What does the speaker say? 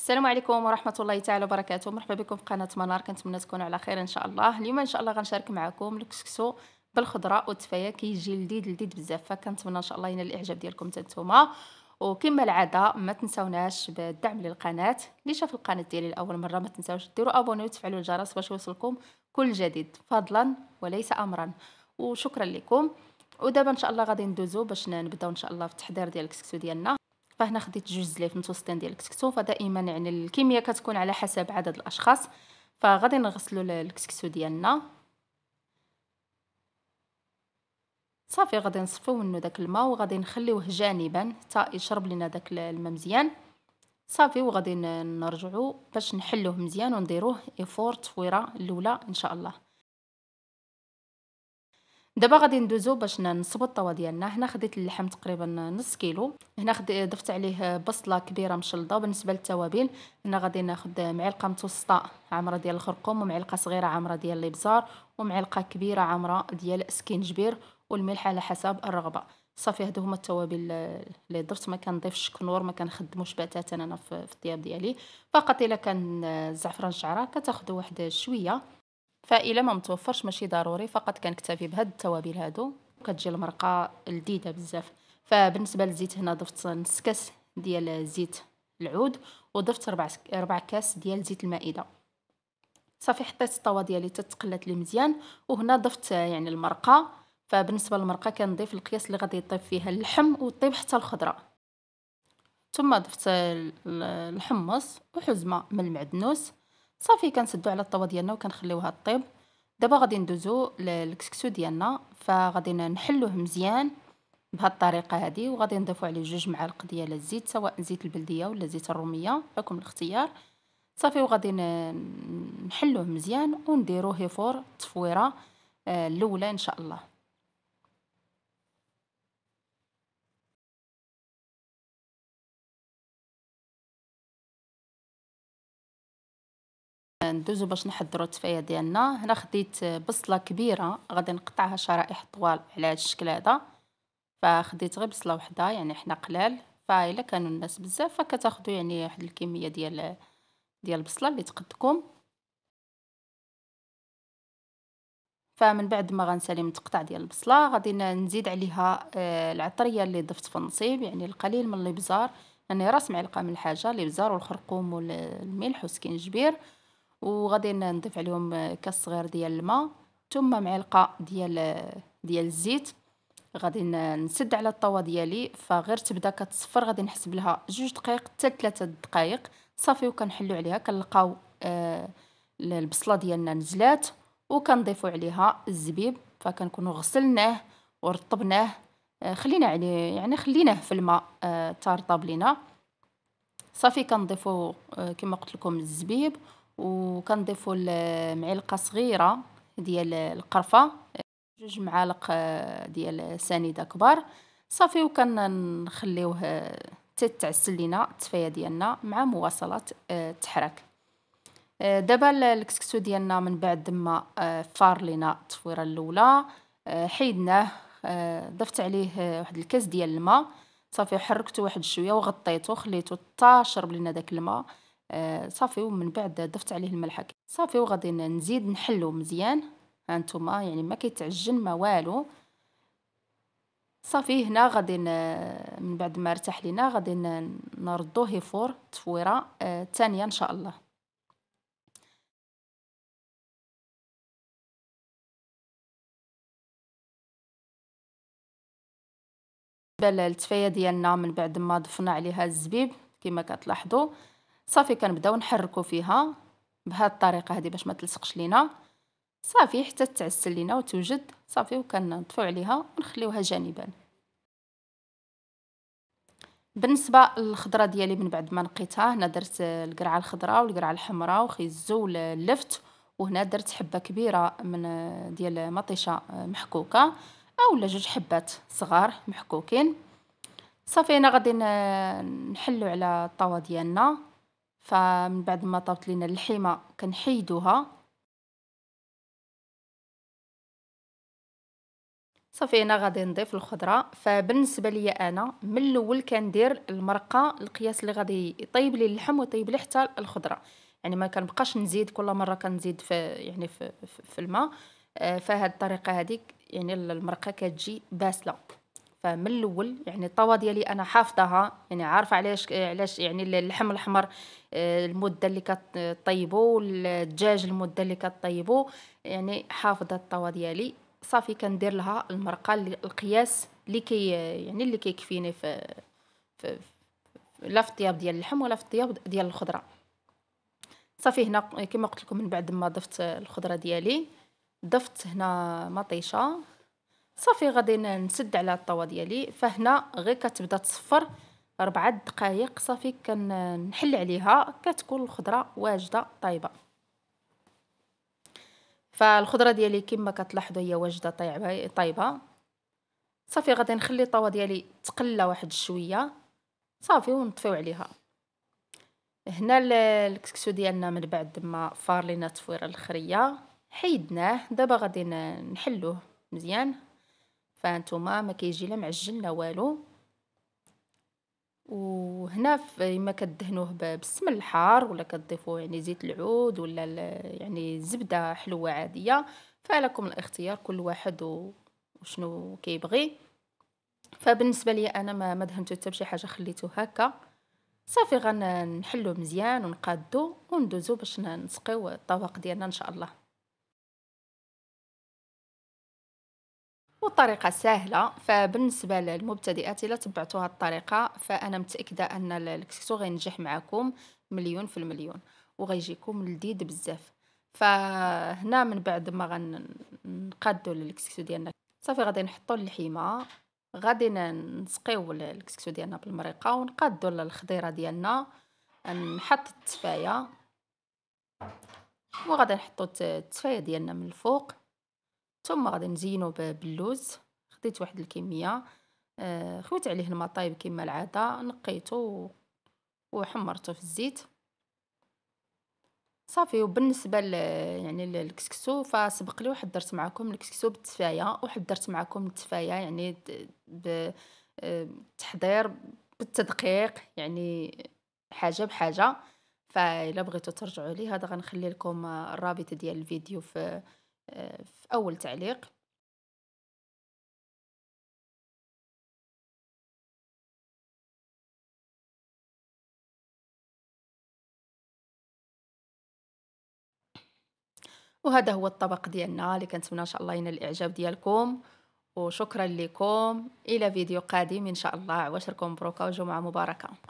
السلام عليكم ورحمه الله تعالى وبركاته مرحبا بكم في قناه منار كنتمنى تكونوا على خير ان شاء الله اليوم ان شاء الله غنشارك معكم الكسكسو بالخضره والتفايا كيجي لذيذ لذيذ بزاف فكنتمنى ان شاء الله ينال الاعجاب ديالكم حتى نتوما وكما العاده ما تنساوناش بالدعم للقناه اللي شاف القناه ديالي لاول مره ما تنساوش ديروا ابوني وتفعلوا الجرس باش يوصلكم كل جديد فضلا وليس امرا وشكرا لكم ودابا ان شاء الله غادي ندوزو باش نبداو ان شاء الله في التحضير ديال الكسكسو ديالنا فهنا خديت جوج زليف متوسطين ديال الكسكسو فدائما يعني الكميه كتكون على حسب عدد الاشخاص فغادي نغسلو الكسكسو ديالنا صافي غادي نصفيو منه داك الماء وغادي نخليوه جانبا حتى يشرب لنا داك الماء مزيان صافي وغادي نرجعو باش نحلوه مزيان ونديروه افور التفويره الاولى ان شاء الله دابا غادي ندوزو باش نصبو الطوا ديالنا هنا خديت اللحم تقريبا نص كيلو هنا ضفت عليه بصله كبيره مشلضه بالنسبه للتوابل هنا غادي ناخد معلقه متوسطه عامره ديال الخرقوم ومعلقه صغيره عامره ديال الابزار ومعلقه كبيره عامره ديال السكينجبير والملح على حسب الرغبه صافي هادو هما التوابل اللي ضفت ما كنضيفش كنور ما كنخدموش بتاتا انا في الطياب ديالي فقط الا كان الزعفران شعره كتاخذ واحد شويه فإلا ما متوفرش ماشي ضروري فقط كنكتفي بهاد التوابل هادو كتجي المرقه لذيذه بزاف فبالنسبه للزيت هنا ضفت نص كاس ديال زيت العود وضفت ربع ربع كاس ديال زيت المائده صافي حطيت الطاوه ديالي تتقلات لي مزيان وهنا ضفت يعني المرقه فبالنسبه للمرقه كنضيف القياس اللي غادي يطيب فيها اللحم وطيب حتى الخضره ثم ضفت الحمص وحزمه من المعدنوس صافي كنسدو على الطاوه ديالنا وكنخليوها طيب دابا غادي ندوزو للكسكسو ديالنا فغادي نحلوه مزيان بهاد الطريقه هادي وغادي نضيفو عليه جوج معالق ديال الزيت سواء زيت البلديه ولا زيت الروميه لكم الاختيار صافي وغادي نحلوه مزيان ونديروه يفور التفويره آه، الاولى ان شاء الله ندوزو باش نحضرو التفاية ديالنا هنا خديت بصله كبيره غادي نقطعها شرائح طوال على هذا الشكل هذا فخديت غير بصله وحده يعني حنا قلال فالا كانوا الناس بزاف فكتاخذوا يعني واحد الكميه ديال ديال البصله اللي تقدكم فمن بعد ما غنسالي من تقطع ديال البصله غادي نزيد عليها آه، العطريه اللي ضفت في النصيب يعني القليل من الابزار يعني راس معلقه من الحاجه الابزار والخرقوم والملح والسكينجبير وغادي نضيف عليهم كاس صغير ديال الماء ثم معلقه ديال ديال الزيت غادي نسد على الطاوه ديالي فغير تبدا كتصفر غادي نحسب لها جوج دقائق حتى ثلاثة دقائق صافي وكنحلو عليها كنلقاو آه البصله ديالنا نزلات وكنضيفوا عليها الزبيب فكنكونوا غسلناه ورطبناه آه خلينا عليه يعني خليناه في الماء آه ترطب لينا صافي كنضيفوا آه كما قلت لكم الزبيب وكنضيفوا معلقه صغيره ديال القرفه جوج معالق آه، ديال سنيده كبار صافي وكنخليوه آه، حتى تعسل لينا التفايه ديالنا مع مواصله آه، التحراك دابا الكسكسو ديالنا من بعد ما فار لينا التفويره الاولى حيدناه ضفت عليه واحد الكاس ديال الماء صافي حركته واحد شويه وغطيته خليته تاشرب لينا داك الماء صافي ومن بعد ضفت عليه الملحك صافي وغادي نزيد نحلو مزيان هانتوما يعني ما كيتعجن ما والو صافي هنا غادي من بعد ما ارتاح لينا غادي نردوه يفور تفويره الثانيه آه، ان شاء الله بالنسبه للتفايه ديالنا من بعد ما ضفنا عليها الزبيب كما كتلاحظوا صافي كنبداو نحركو فيها بهاد الطريقه هذه باش ما تلصقش لينا صافي حتى تعسل لينا وتوجد صافي وكنطفيو عليها ونخليوها جانبا بالنسبه للخضره ديالي من بعد ما نقيتها هنا درت القرعه الخضراء والقرعه الحمراء وخيزو واللفت وهنا درت حبه كبيره من ديال مطيشه محكوكه اولا جوج حبات صغار محكوكين صافي هنا غادي نحلو على الطاوه ديالنا فمن بعد ما طابت لينا اللحيمه كنحيدوها صافي هنا غادي نضيف الخضره فبالنسبه ليا انا من الاول كندير المرقه القياس اللي غادي يطيب لي اللحم ويطيب لي حتى الخضره يعني ما كنبقاش نزيد كل مره كنزيد في يعني في, في, في الماء آه، فهاد الطريقه هذيك يعني المرقه كتجي باسله فمن الاول يعني الطوا ديالي انا حافظاها يعني عارفه علاش علاش يعني اللحم الاحمر آه، المده اللي كطيبو الدجاج المده اللي كطيبو يعني حافظه الطوا ديالي صافي كندير لها المرقه القياس اللي كي يعني اللي كيكفيني في, في, في لا في الطياب ديال اللحم ولا في الطياب ديال الخضره صافي هنا كما قلت لكم من بعد ما ضفت الخضره ديالي ضفت هنا مطيشه صافي غادي نسد على الطاوه ديالي فهنا غير كتبدا تصفر ربعة دقائق صافي كنحل عليها كتكون الخضره واجده طايبه فالخضره ديالي كما كتلاحظوا هي واجده طيبه طايبه صافي غادي نخلي الطاوه ديالي تقلى واحد شويه صافي ونطفيو عليها هنا الكسكسو ديالنا من بعد ما فار لينا التفويره الاخريه حيدناه دابا غادي نحلوه مزيان فانتوما ما كيجي لا معجن لا والو وهنا اما كدهنوه بالسمن الحار ولا كتضيفوا يعني زيت العود ولا يعني زبده حلوه عاديه فعلكم الاختيار كل واحد وشنو كيبغي فبالنسبه لي انا ما ما دهنتو حتى بشي حاجه خليته هكا صافي غنحلو مزيان ونقادو وندوزو باش نسقيو الطبق ديالنا ان شاء الله والطريقة سهلة فبالنسبة للمبتدئات إلا تبعتوا هاد الطريقة فأنا متأكدة أن الكسكسو غينجح معاكم مليون في المليون وغيجيكم لذيذ بزاف فهنا من بعد ما غنقادو الكسكسو ديالنا صافي غادي نحطو اللحيمة غادي نسقيو الكسكسو ديالنا بالمريقة ونقادو الخضيرة ديالنا نحط التفاية وغادي نحطو التفاية ديالنا من الفوق ثم غادي نزينو باللوز خديت واحد الكميه آه، خويت عليه المطايب كما العاده نقيته وحمرته في الزيت صافي وبالنسبه يعني للكسكسو فسبق لي وحضرت معكم الكسكسو بالتفايه وحضرت معكم التفايه يعني بالتحضير آه، بالتدقيق يعني حاجه بحاجه فإلا بغيتو ترجعوا لي هذا غنخلي لكم الرابط ديال الفيديو في في أول تعليق وهذا هو الطبق ديالنا اللي كنتمنى ان شاء الله ينال الاعجاب ديالكم وشكرا لكم الى فيديو قادم ان شاء الله عواشركم مبروكه وجمعه مباركه